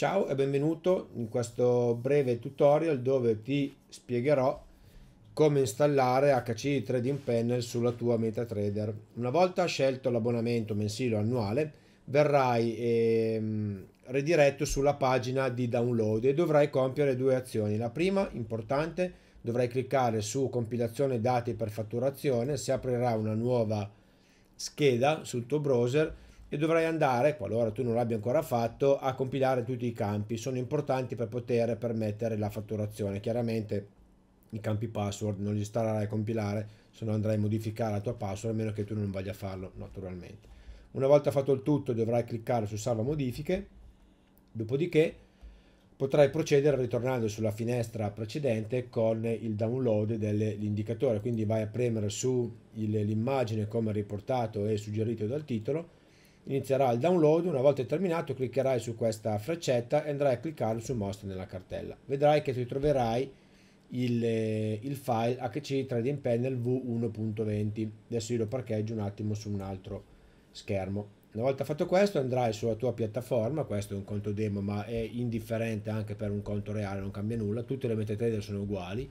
Ciao e benvenuto in questo breve tutorial dove ti spiegherò come installare HCI Trading Panel sulla tua MetaTrader. Una volta scelto l'abbonamento mensile o annuale verrai ehm, rediretto sulla pagina di download e dovrai compiere due azioni. La prima, importante, dovrai cliccare su compilazione dati per fatturazione, si aprirà una nuova scheda sul tuo browser e dovrai andare, qualora tu non l'abbia ancora fatto, a compilare tutti i campi. Sono importanti per poter permettere la fatturazione. Chiaramente i campi password non li starai a compilare, se non andrai a modificare la tua password, a meno che tu non voglia farlo naturalmente. Una volta fatto il tutto dovrai cliccare su salva modifiche, dopodiché potrai procedere ritornando sulla finestra precedente con il download dell'indicatore, quindi vai a premere su l'immagine come riportato e suggerito dal titolo, Inizierà il download, una volta terminato cliccherai su questa freccetta e andrai a cliccare su mostra nella cartella. Vedrai che ti troverai il, eh, il file HC Trading Panel V1.20. Adesso io lo parcheggio un attimo su un altro schermo. Una volta fatto questo andrai sulla tua piattaforma, questo è un conto demo ma è indifferente anche per un conto reale, non cambia nulla, tutte le MetaTrader sono uguali.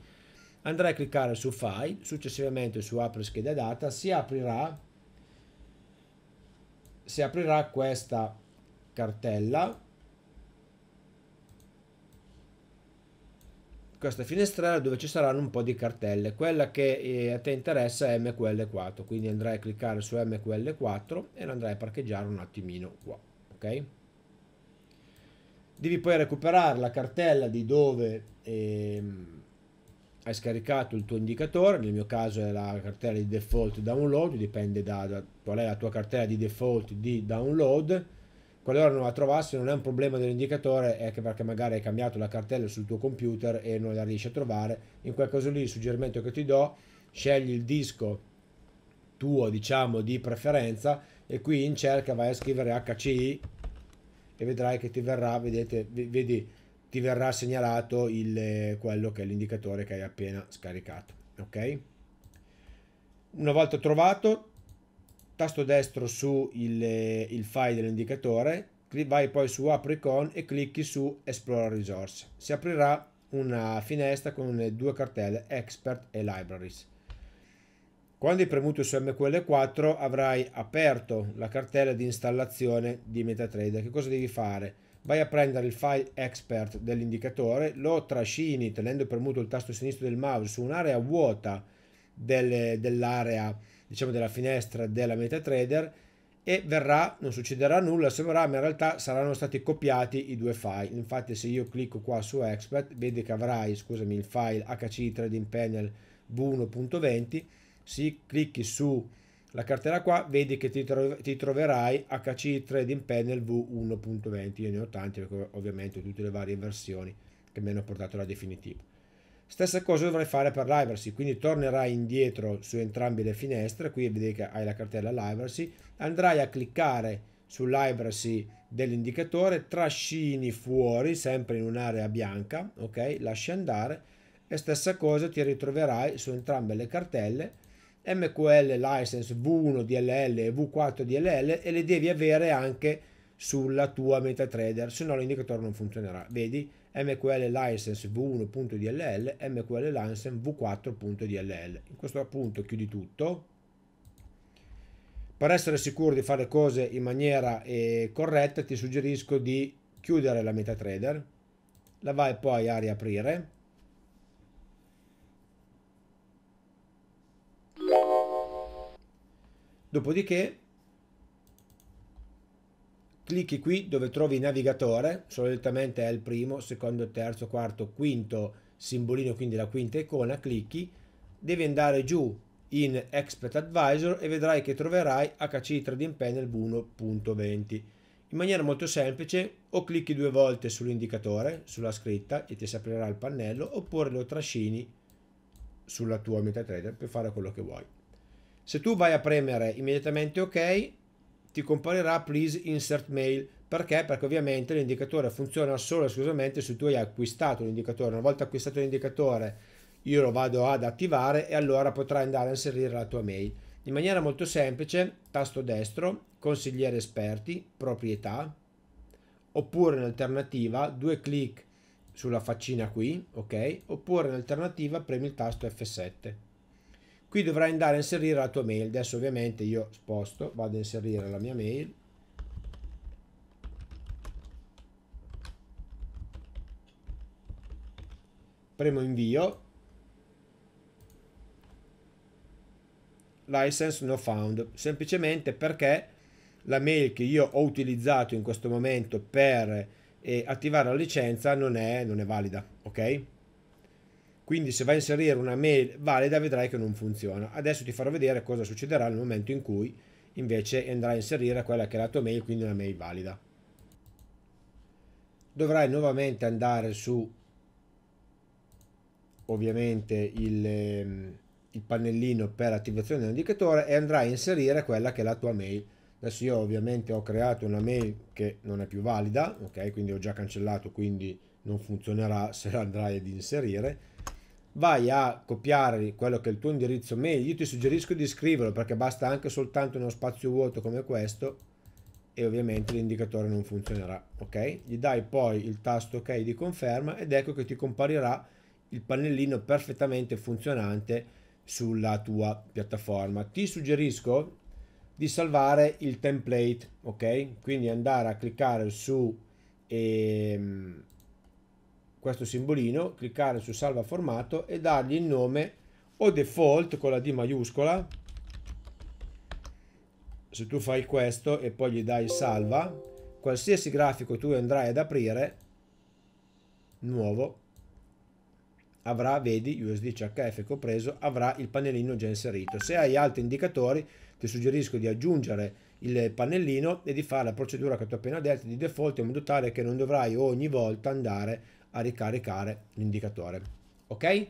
Andrai a cliccare su File, successivamente su Apri scheda data, si aprirà si aprirà questa cartella questa finestrella dove ci saranno un po' di cartelle. Quella che eh, a te interessa è MQL4, quindi andrai a cliccare su MQL4 e andrai a parcheggiare un attimino qua, ok? Devi poi recuperare la cartella di dove ehm, hai scaricato il tuo indicatore, nel mio caso è la cartella di default download, dipende da, da qual è la tua cartella di default di download, qualora non la trovassi non è un problema dell'indicatore, è che perché magari hai cambiato la cartella sul tuo computer e non la riesci a trovare, in quel caso lì il suggerimento che ti do, scegli il disco tuo diciamo di preferenza e qui in cerca vai a scrivere HCI e vedrai che ti verrà, vedete, vedi ti verrà segnalato il, eh, quello che è l'indicatore che hai appena scaricato. Ok? Una volta trovato, tasto destro su il, eh, il file dell'indicatore, vai poi su apri con e clicchi su Explora Resource. Si aprirà una finestra con le eh, due cartelle Expert e Libraries. Quando hai premuto su MQL4 avrai aperto la cartella di installazione di MetaTrader. Che cosa devi fare? vai a prendere il file expert dell'indicatore, lo trascini tenendo premuto il tasto sinistro del mouse su un'area vuota dell'area, diciamo della finestra della MetaTrader e verrà, non succederà nulla, se sembrerà, ma in realtà saranno stati copiati i due file. Infatti se io clicco qua su expert, vedi che avrai, scusami, il file HC Trading Panel v1.20, si clicchi su la cartella qua vedi che ti, tro ti troverai HC Trading Panel V1.20, io ne ho tanti perché ovviamente ho tutte le varie versioni che mi hanno portato la definitiva. Stessa cosa dovrai fare per Liversy, quindi tornerai indietro su entrambe le finestre, qui vedi che hai la cartella Liversy, andrai a cliccare sull'Ibrasi dell'indicatore, trascini fuori, sempre in un'area bianca, ok? Lasci andare e stessa cosa ti ritroverai su entrambe le cartelle MQL license V1 DLL e V4 DLL e le devi avere anche sulla tua MetaTrader, se no l'indicatore non funzionerà. Vedi MQL license V1.dll, MQL license V4.dll. In questo punto chiudi tutto. Per essere sicuro di fare cose in maniera eh, corretta ti suggerisco di chiudere la MetaTrader, la vai poi a riaprire Dopodiché clicchi qui dove trovi il navigatore, solitamente è il primo, secondo, terzo, quarto, quinto simbolino, quindi la quinta icona, clicchi, devi andare giù in Expert Advisor e vedrai che troverai HC Trading Panel 1.20. In maniera molto semplice o clicchi due volte sull'indicatore, sulla scritta e ti si aprirà il pannello, oppure lo trascini sulla tua MetaTrader per fare quello che vuoi. Se tu vai a premere immediatamente ok, ti comparirà please insert mail. Perché? Perché ovviamente l'indicatore funziona solo e esclusivamente se tu hai acquistato l'indicatore. Una volta acquistato l'indicatore io lo vado ad attivare e allora potrai andare a inserire la tua mail. In maniera molto semplice, tasto destro, consigliere esperti, proprietà, oppure in alternativa due clic sulla faccina qui, ok? Oppure in alternativa premi il tasto F7 qui dovrai andare a inserire la tua mail adesso ovviamente io sposto vado a inserire la mia mail premo invio license no found semplicemente perché la mail che io ho utilizzato in questo momento per eh, attivare la licenza non è, non è valida ok quindi se vai a inserire una mail valida vedrai che non funziona. Adesso ti farò vedere cosa succederà nel momento in cui invece andrai a inserire quella che è la tua mail, quindi una mail valida. Dovrai nuovamente andare su ovviamente il, ehm, il pannellino per attivazione dell'indicatore e andrai a inserire quella che è la tua mail. Adesso io ovviamente ho creato una mail che non è più valida, ok? Quindi ho già cancellato, quindi non funzionerà se andrai ad inserire vai a copiare quello che è il tuo indirizzo mail, io ti suggerisco di scriverlo perché basta anche soltanto uno spazio vuoto come questo e ovviamente l'indicatore non funzionerà, ok? Gli dai poi il tasto ok di conferma ed ecco che ti comparirà il pannellino perfettamente funzionante sulla tua piattaforma. Ti suggerisco di salvare il template, ok? Quindi andare a cliccare su ehm, questo simbolino, cliccare su salva formato e dargli il nome o default con la D maiuscola. Se tu fai questo e poi gli dai salva, qualsiasi grafico tu andrai ad aprire, nuovo, avrà, vedi, USDCHF che ho preso, avrà il pannellino già inserito. Se hai altri indicatori, ti suggerisco di aggiungere il pannellino e di fare la procedura che ti ho appena detto di default in modo tale che non dovrai ogni volta andare a ricaricare l'indicatore. Ok?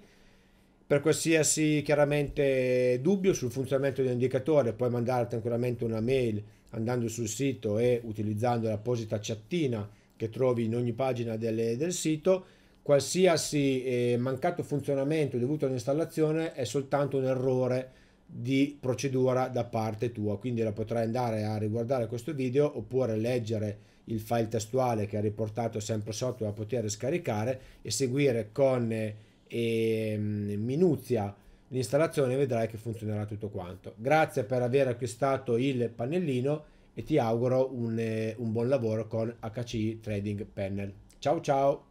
Per qualsiasi chiaramente dubbio sul funzionamento dell'indicatore puoi mandare tranquillamente una mail andando sul sito e utilizzando l'apposita chattina che trovi in ogni pagina del, del sito. Qualsiasi eh, mancato funzionamento dovuto all'installazione è soltanto un errore di procedura da parte tua, quindi la potrai andare a riguardare questo video oppure leggere il file testuale che ha riportato sempre sotto da poter scaricare e seguire con eh, minuzia l'installazione vedrai che funzionerà tutto quanto. Grazie per aver acquistato il pannellino e ti auguro un, eh, un buon lavoro con HCI Trading Panel. Ciao ciao!